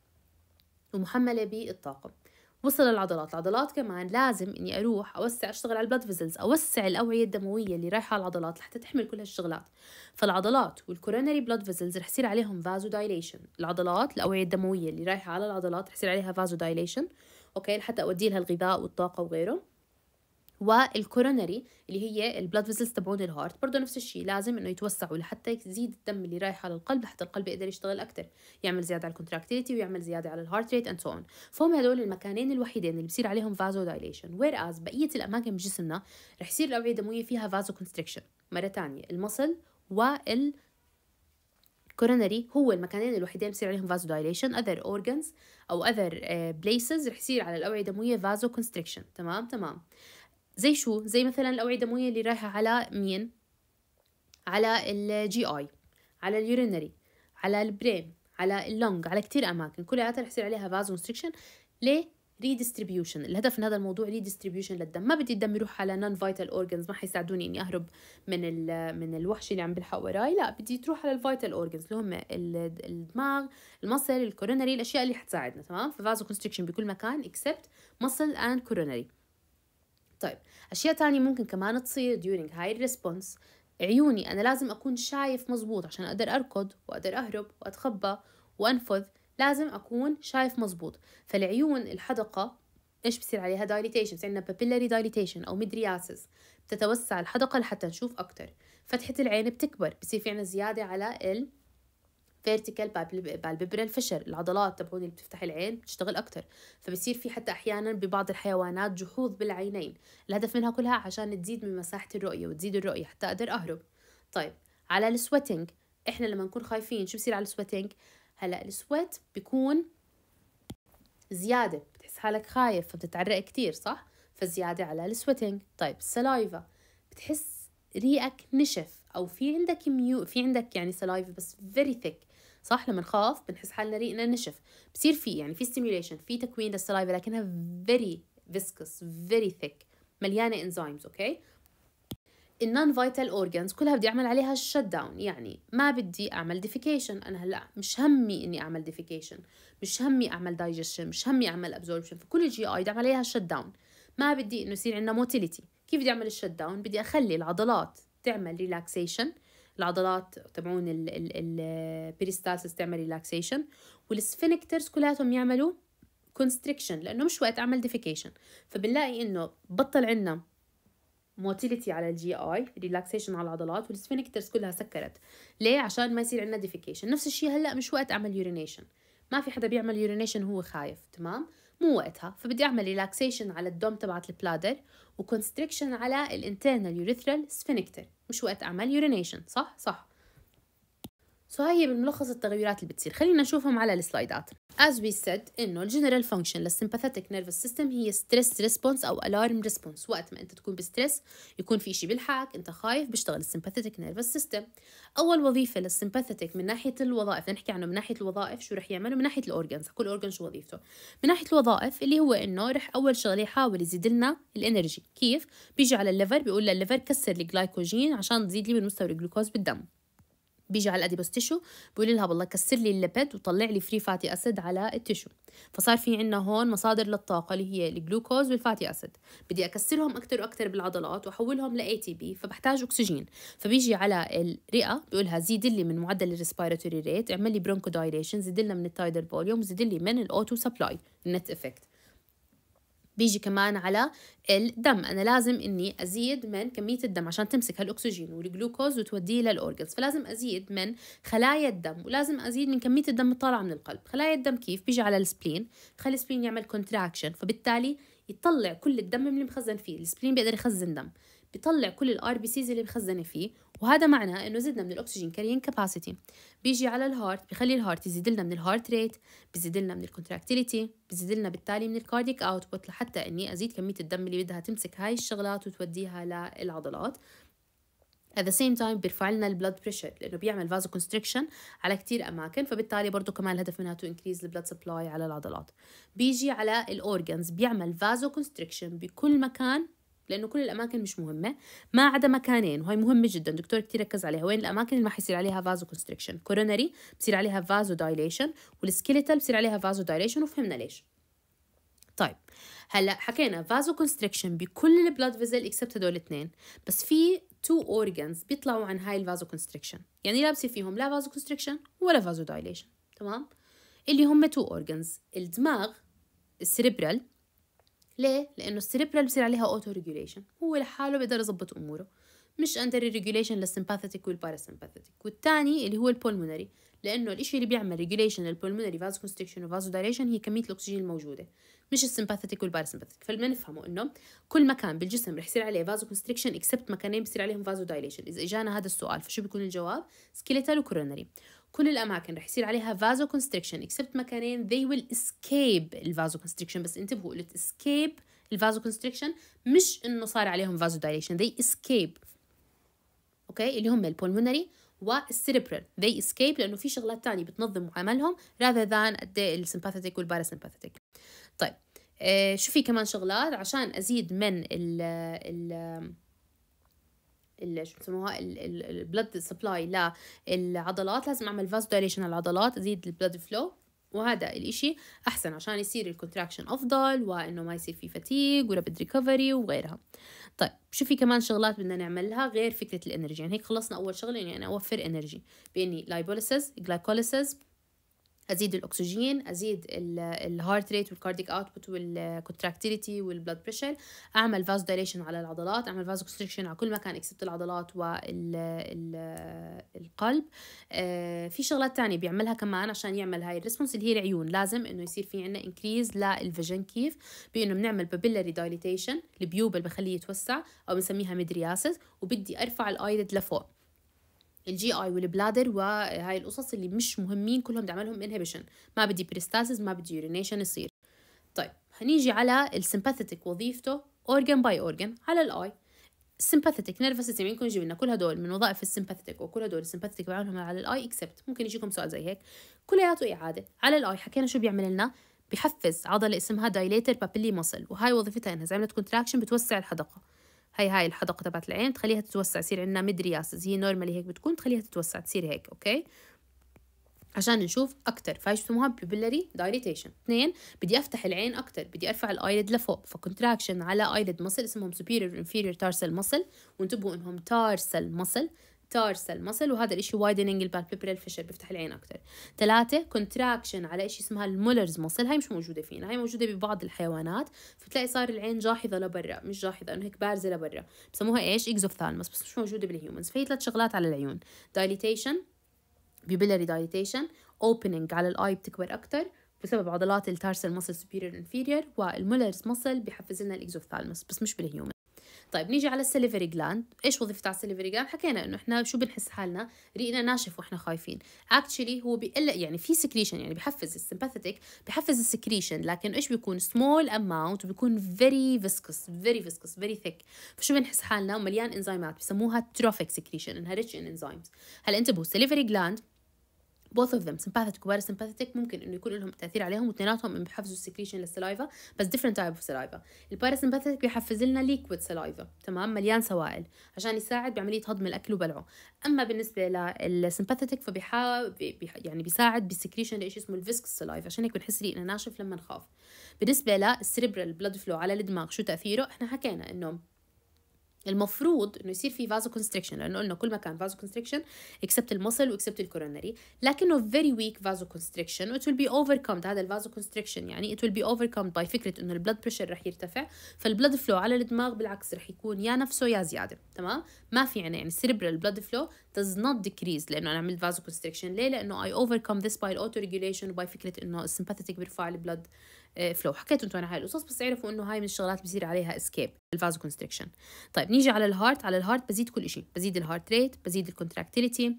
ومحمله بالطاقه وصل للعضلات العضلات كمان لازم اني اروح اوسع اشتغل على البلاد فيزلز اوسع الاوعيه الدمويه اللي رايحه على العضلات لحتى تحمل كل هالشغلات فالعضلات والكورونري بلاد فيزلز رح يصير عليهم فازو دايليشن العضلات الاوعيه الدمويه اللي رايحه على العضلات رح يصير عليها فازو دايليشن اوكي لحتى اودي لها الغذاء والطاقه وغيره والكورونري اللي هي البلاد فيزلز تبعون الهارت برضه نفس الشيء لازم انه يتوسعوا لحتى يزيد الدم اللي رايح على القلب لحتى القلب يقدر يشتغل اكثر يعمل زياده على الكونتراكتيليتي ويعمل زياده على الهارت ريت اند سو اون فهم هدول المكانين الوحيدين اللي بصير عليهم فازو دايليشن وير از بقيه الاماكن بجسمنا رح يصير الاوعيه الدمويه فيها فازو كونستريكشن مره ثانيه المصل وال كورونري هو المكانين الوحيدين اللي بصير عليهم فازو دايليشن اذر اورجنز او اذر آه، بليسز رح يصير على الاوعيه الدمويه فازو كونستريكشن تمام تمام زي شو زي مثلا الاوعيه الدمويه اللي رايحه على مين على الجي اي على اليورينري على البريم على اللونج على كتير اماكن كلياتها رح يصير عليها فاز ريستريكشن ليه ريديستريبيوشن الهدف من هذا الموضوع ريديستريبيوشن للدم ما بدي الدم يروح على نون فايتال اورجنز ما حيساعدوني اني اهرب من من الوحش اللي عم بلحق وراي لا بدي تروح على الفايتال اورجنز اللي هم الدماغ المصل الكورونري الاشياء اللي حتساعدنا تمام فازو كونستريكشن بكل مكان اكسبت مصل اند كورونري طيب أشياء تانية ممكن كمان تصير during هاي الريسبونس عيوني أنا لازم أكون شايف مزبوط عشان أقدر أركض وأقدر أهرب وأتخبى وأنفذ لازم أكون شايف مزبوط فالعيون الحدقة إيش بصير عليها بصير عندنا بابيلاري دايليتيشن أو مدرياسس بتتوسع الحدقة لحتى نشوف أكتر فتحة العين بتكبر بصير في عنا زيادة على ال فيرتيكال بالبيبرين فشر العضلات تبعون اللي بتفتح العين بتشتغل اكثر فبصير في حتى احيانا ببعض الحيوانات جحوظ بالعينين الهدف منها كلها عشان تزيد من مساحه الرؤيه وتزيد الرؤيه حتى اقدر اهرب طيب على السويتنج احنا لما نكون خايفين شو بصير على السويتنج هلا السويت بيكون زياده بتحس حالك خايف فبتتعرق كتير صح فزياده على السويتنج طيب السلايفا بتحس ريقك نشف او في عندك ميو في عندك يعني سلايفا بس فيري ثيك صح لما نخاف بنحس حالنا ريقنا نشف بصير في يعني في ستيميوليشن في تكوين للسلايفا لكنها فيري فيسكس فيري ثيك مليانه انزيمز اوكي النون فايتال اورجانز كلها بدي اعمل عليها شت داون يعني ما بدي اعمل ديفيكيشن انا هلا مش همي اني اعمل ديفيكيشن مش همي اعمل دايجستشن مش همي اعمل ابزوربشن فكل الجي اي بدي اعمل عليها شت داون ما بدي انه يصير عندنا موتيليتي كيف بدي اعمل الشت داون بدي اخلي العضلات تعمل ريلاكسيشن العضلات تبعون البيريستالسيس تعمل ريلاكسيشن والسفنكترز كلياتهم يعملوا كونستريكشن لانه مش وقت اعمل ديفيكيشن فبنلاقي انه بطل عندنا موتيليتي على الجي اي ريلاكسيشن على العضلات والسفنكترز كلها سكرت ليه عشان ما يصير عندنا ديفيكيشن نفس الشيء هلا مش وقت اعمل يورينيشن ما في حدا بيعمل يورينيشن هو خايف تمام مو وقتها فبدي اعمل ريلاكسيشن على الدوم تبعت البلادر وكونستريكشن على الانترنال يوريثرال سفنكتر مش وقت اعمل يورينيشن صح صح سو هاي بالملخص التغيرات اللي بتصير خلينا نشوفهم على السلايدات As we said إنه الجنرال فانكشن للsympathetic nervous system هي stress response أو alarm response وقت ما أنت تكون بستريس يكون في شيء بالحاك أنت خايف بيشتغل sympathetic nervous system أول وظيفة للsympathetic من ناحية الوظائف نحكي عنه من ناحية الوظائف شو رح يعمل من ناحية الأورجنز كل أورجن شو وظيفته من ناحية الوظائف اللي هو إنه رح أول شغلة يحاول يزيد لنا الإنرجي كيف بيجي على الليفر بيقول للليفر كسر الجلايكوجين عشان تزيد لي من مستوى الجلوكوز بالدم بيجي على الاديبوس تيشو بيقول لها والله كسر لي الليبيد وطلع لي فري فاتي اسيد على التيشو فصار في عندنا هون مصادر للطاقه اللي هي الجلوكوز والفاتي اسيد بدي اكسرهم اكثر واكثر بالعضلات واحولهم لاي تي بي فبحتاج اكسجين فبيجي على الرئه بيقول لها زيد لي من معدل الريسبيراتوري ريت اعمل لي دايليشن زيد لنا من التايدر فوليوم زيد لي من الاوتو سبلاي النت افكت بيجي كمان على الدم انا لازم اني ازيد من كميه الدم عشان تمسك هالاكسجين والجلوكوز وتوديه للاورجنز فلازم ازيد من خلايا الدم ولازم ازيد من كميه الدم الطالعه من القلب خلايا الدم كيف بيجي على السبلين خلي السبلين يعمل كونتراكشن فبالتالي يطلع كل الدم اللي مخزن فيه السبلين بيقدر يخزن دم بيطلع كل الار بي سيز اللي مخزنه فيه وهذا معناه انه زدنا من الاكسجين كاريين كاباسيتي بيجي على الهارت بخلي الهارت يزيد لنا من الهارت ريت بيزيد لنا من الكونتراكتيليتي بيزيد لنا بالتالي من الكارديك اوتبوت لحتى اني ازيد كميه الدم اللي بدها تمسك هاي الشغلات وتوديها للعضلات at the same time بيرفع لنا البلد بريشر لانه بيعمل فازو كونستريكشن على كتير اماكن فبالتالي برضه كمان الهدف منها تو انكريز البلد سبلاي على العضلات بيجي على الاورجنز بيعمل فازو كونستريكشن بكل مكان لانه كل الاماكن مش مهمه ما عدا مكانين وهي مهمه جدا دكتور كثير ركز عليها وين الاماكن اللي ما حيصير عليها فازو كونستريكشن كورونري بصير عليها فازو دايليشن والسكيليتال بصير عليها فازو دايليشن وفهمنا ليش طيب هلا حكينا فازو كونستريكشن بكل البلاد فيزل اكسبت هدول الاثنين بس في تو اورجانز بيطلعوا عن هاي الفازو كونستريكشن يعني لا بصير فيهم لا فازو كونستريكشن ولا فازو دايليشن تمام اللي هم تو اورجانز الدماغ السريبرال ليه؟ لأنه السيربرال بصير عليها أوتو ريجوليشن هو لحاله بيقدر يظبط أموره مش أنتري ريجوليشن للسمباثيتيك والباراسمباثيتيك والثاني اللي هو البولمونري لأنه الإشي اللي بيعمل ريجوليشن للبولمونري فازو كونستكشن وفازو دايليشن هي كمية الأكسجين الموجودة مش السمباثيتيك والباراسمباثيتيك فلما نفهمه إنه كل مكان بالجسم رح يصير عليه فازو كونستكشن اكسبت مكانين بصير عليهم فازو دايليشن إذا إجانا هذا السؤال فشو بيكون الجواب؟ سكيليتال وكورونري كل الاماكن رح يصير عليها فازو كونستريكشن اكسبت مكانين they will escape الفازو كونستريكشن بس انتبهوا قلت escape الفازو كونستريكشن مش انه صار عليهم فازو دايليشن they escape اوكي اللي هم البولمونري والسيربرال they escape لانه في شغلات تانية بتنظم عملهم rather than قد ايه السمباثيتيك والباراسمباثيتيك طيب آه شو في كمان شغلات عشان ازيد من ال ال شو بسموها البلد سبلاي للعضلات لازم اعمل فاز دايليشن للعضلات ازيد البلد فلو وهذا الإشي أحسن عشان يصير الكونتراكشن أفضل وإنه ما يصير في فتيق ولا بد ريكفري وغيرها طيب شو في كمان شغلات بدنا نعملها غير فكرة الإنرجي يعني هيك خلصنا أول شغلة إني يعني أنا أوفر إنرجي بإني لايبوليسس جلايكوليسس ازيد الاكسجين ازيد الهارت ريت والكارديك اوتبوت والكونتراكتيليتي والبلاد بريشر اعمل فاز دايليشن على العضلات اعمل فاز كونستريكشن على كل مكان اكسبت العضلات والقلب آه، في شغلات تانية بيعملها كمان عشان يعمل هاي الريسبونس اللي هي العيون لازم انه يصير في عندنا انكريز للفيجن كيف بانه بنعمل بابيلاري دايليتيشن البيوبل بخليه يتوسع او بنسميها مدرياسس وبدي ارفع الايدد لفوق الجي اي والبلادر وهاي القصص اللي مش مهمين كلهم بدي اعملهم انهبيشن ما بدي بريستاسيس ما بدي يورينيشن يصير طيب هنيجي على السمباثيتك وظيفته اورجن باي اورجن على الاي سمباثيتك نيرفس سيستم يمكن يجي لنا كل هدول من وظائف السمباثيتك وكل هدول السمباثيتك بعملهم على الاي اكسبت ممكن يجيكم سؤال زي هيك كلياته اعاده على الاي حكينا شو بيعمل لنا بحفز عضله اسمها دايليتر بابيلي مسل وهاي وظيفتها انها اذا عملت كونتراكشن بتوسع الحدقه هاي هاي الحدقه تبعت العين تخليها تتوسع تصير عندنا مدرياسز هي نورمالي هيك بتكون تخليها تتوسع تصير هيك اوكي عشان نشوف اكتر فهي بسموها بيبلري دايليتيشن اثنين بدي افتح العين اكتر بدي ارفع الايلد لفوق فكونتراكشن على ايلد مسل اسمهم superior inferior tarsal muscle وانتبهوا انهم tarsal muscle تارسل مسل وهذا الشيء وايدنينج البالبيبرال فيشر بيفتح العين اكثر ثلاثه كونتراكشن على شيء اسمها المولرز مسل هاي مش موجوده فينا هاي موجوده ببعض الحيوانات فبتلاقي صار العين جاحظه لبرا مش جاحظه انه هيك بارزه لبرا بسموها ايش اكزوفثالمس بس مش موجوده بالهيومنز فهي ثلاث شغلات على العيون دايليتيشن بيبلري دايليتيشن اوبننج على الاي بتكبر اكثر بسبب عضلات التارسل مسل سوبيريور انفيريور والمولرز مسل بحفز لنا الاكزوفثالمس بس مش بالهيومنز طيب نيجي على السليفري جلاند ايش وظيفته على السليفري جلاند حكينا انه احنا شو بنحس حالنا ريقنا ناشف واحنا خايفين اكشلي هو بيقلق يعني في سكريشن يعني بحفز السمباثيتك بحفز السكريشن لكن ايش بيكون سمول اماونت وبيكون فيري فيسكس فيري فيسكس فيري ثيك فشو بنحس حالنا مليان انزيمات بسموها تروفيك سكريشن انها ريتش ان انزيمز هلا انتبهوا السليفري جلاند both of them sympathetic و parasympathetic ممكن انه يكون لهم تاثير عليهم واثنيناتهم بيحفزوا السكريشن للسلايفا بس different type of saliva الباراسمباثيك بيحفز لنا ليكويد سلايفا تمام مليان سوائل عشان يساعد بعمليه هضم الاكل وبلعه اما بالنسبه للسمباثيك فبيح يعني بيساعد بالسكريشن لشيء اسمه الفيسك سلايفا عشان هيك بنحس انه ناشف لما نخاف بالنسبه للسريبرال بلاد فلو على الدماغ شو تاثيره احنا حكينا انه المفروض انه يصير في فازو كونستريكشن لانه قلنا كل مكان فازو كونستريكشن اكسبت المصل واكسبت الكورونري لكنه فيري ويك فازو كونستريكشن ات ويل بي اوفركم هذا الفازو كونستريكشن يعني ات ويل بي اوفركم باي فكره انه البلد بريشر رح يرتفع فالبلد فلو على الدماغ بالعكس رح يكون يا نفسه يا زياده تمام ما في عنا يعني cerebral بلد فلو does not decrease لانه انا عملت فازو كونستريكشن ليه لانه اي اوفركم ذس باي الاوتو ريجوليشن وباي فكره انه السمباثيتك بيرفع البلد فلو آه، حكيت انتم عن هاي القصص بس اعرفوا انه هاي من الشغلات بصير عليها اسكيب الفازو كونستريكشن طيب نيجي على الهارت على الهارت بزيد كل شيء بزيد الهارت ريت بزيد الكونتراكتيليتي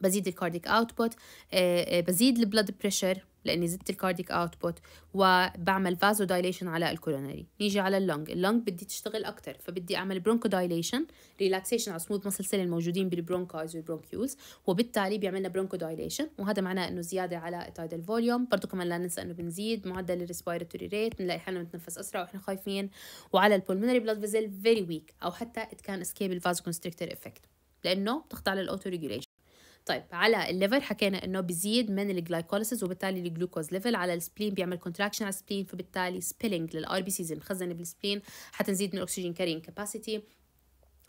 بزيد الكارديك اوتبوت آه، آه، بزيد البلد بريشر لاني زدت الكارديك اوتبوت وبعمل فازو دايليشن على الكوروناري نيجي على اللونج اللونج بدي تشتغل اكثر فبدي اعمل برونكو دايليشن ريلاكسيشن على سموث مسل سيل الموجودين بالبرونكايز والبرونكيولز وبالتالي بيعملنا برونكو دايليشن وهذا معناه انه زياده على التايدل فوليوم برضه كمان لا ننسى انه بنزيد معدل الريسبيراتوري ريت بنلاقي حالنا بنتنفس اسرع واحنا خايفين وعلى البولمونري بلاد فيزل فيري ويك او حتى ات كان اسكيب الفازو كونستريكتور افكت لانه بتخضع للاوتو ريجوليشن طيب على الليفر حكينا انه بيزيد من الجلايكوليسيس وبالتالي الجلوكوز ليفل على السبلين بيعمل كونتراكشن على السبلين فبالتالي سبيلينج للار بي سيز مخزنه بالسبلين حتنزيد من الاكسجين كارين كاباسيتي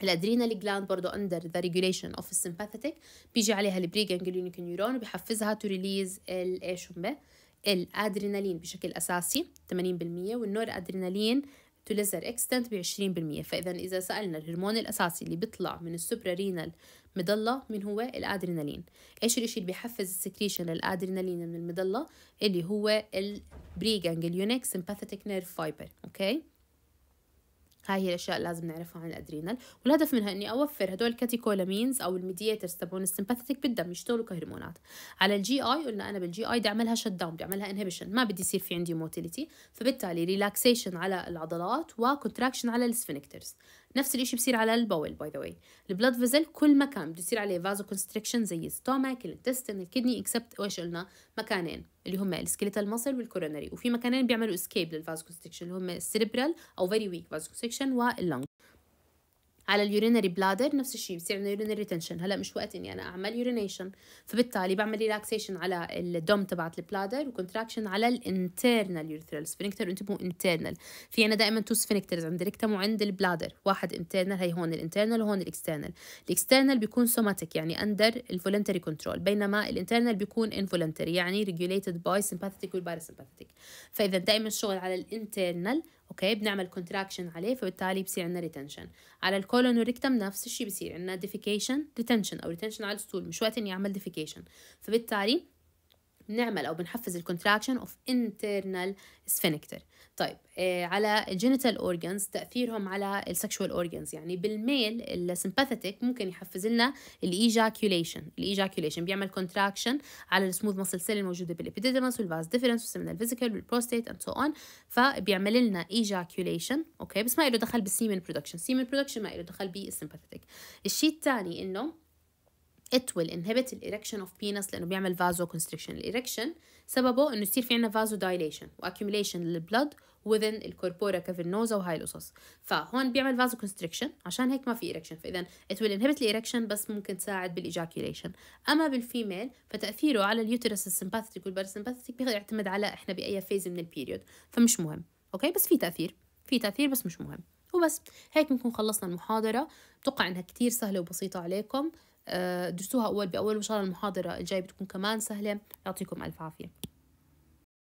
الادرينال جلاند برضه اندر ذا ريجوليشن اوف السمباثيتيك بيجي عليها البري نيورون وبيحفزها تو ريليز الايش الادرينالين بشكل اساسي 80% والنور ادرينالين تو ليزر اكستنت ب 20% فاذا اذا سالنا الهرمون الاساسي اللي بيطلع من السوبرارينال مضلة من هو الأدرينالين إيش الإشي اللي بيحفز السكريشن للأدرينالين من المضلة اللي هو البريجانجليونيك سيمباثيتك نيرف فايبر أوكي هاي هي الأشياء اللي لازم نعرفها عن الأدرينال والهدف منها إني أوفر هدول الكاتيكولامينز أو الميدياترز تبعون السمباثيتك بالدم يشتغلوا كهرمونات على الجي آي قلنا أنا بالجي آي بدي أعملها شت داون بدي أعملها انهبيشن ما بدي يصير في عندي موتيليتي فبالتالي ريلاكسيشن على العضلات وكونتراكشن على السفنكترز نفس الشيء بصير على البول باي ذا واي البلد فيزل كل مكان بده يصير عليه فازو كونستريكشن زي الستومك الانتستين الكدني اكسبت ايش قلنا مكانين اللي هم السكيليتال ماسل والكورونري وفي مكانين بيعملوا اسكيب للفاسكوستكشن اللي هم السيريبرال او فيري ويك فاسكوستكشن واللنج على اليورينري بلادر نفس الشيء بصير عندنا يورينري تنشن هلا مش وقت اني انا اعمل يورينيشن فبالتالي بعمل ريلاكسيشن على الدوم تبعت البلادر وكونتراكشن على الانترنال يورثرال سفنكتر انتبهوا انترنال في عندنا دائما تو سفنكترز عند الريكتم وعند البلادر واحد انترنال هي هون الانترنال وهون الاكسترنال الاكسترنال بيكون سوماتيك يعني اندر الفولنتري كنترول بينما الانترنال بيكون انفولنتري يعني ريجوليتد باي سمباثيتيك والباراسمباثيتيك فاذا دائما الشغل على الانترنال اوكي بنعمل كونتراكشن عليه فبالتالي بصير عندنا ريتنشن على الكولون والريكتم نفس الشيء بصير عندنا ديفيكيشن ريتنشن او ريتنشن على الستول مش وقت اني اعمل ديفيكيشن فبالتالي بنعمل او بنحفز الكونتراكشن اوف انترنال سفنكتر طيب آه، على الجينيتال اورجنز تاثيرهم على السكشوال اورجنز يعني بالميل السمباثيتك ممكن يحفز لنا الايجاكيوليشن الايجاكيوليشن بيعمل كونتراكشن على السموث ماسل سيل الموجوده بالابيديدمس والفاز ديفرنس والسمنال فيزيكال والبروستيت اند سو اون فبيعمل لنا ايجاكيوليشن اوكي بس ما له دخل بالسيمن برودكشن سيمن برودكشن ما له دخل بالسمباثيتك الشيء الثاني انه it will inhibit the erection of penis لأنه بيعمل vaso constriction erection سببه إنه يصير في عنا فازو دايليشن واكيوميليشن للبلد within the الكوربورا كافيرنوزا وهاي القصص فهون بيعمل vaso constriction عشان هيك ما في erection فإذا it will inhibit the erection بس ممكن تساعد بالإيجاكيوليشن أما بالفيميل فتأثيره على اليوترس السمباثيتيك والباراسمباثيتيك بيقدر يعتمد على إحنا بأي فيز من البيريود فمش مهم أوكي بس في تأثير في تأثير بس مش مهم وبس هيك بنكون خلصنا المحاضرة بتوقع إنها كتير سهلة وبسيطة عليكم آه، درسوها أول بأول وإن شاء الله المحاضرة الجاية بتكون كمان سهلة يعطيكم ألف عافية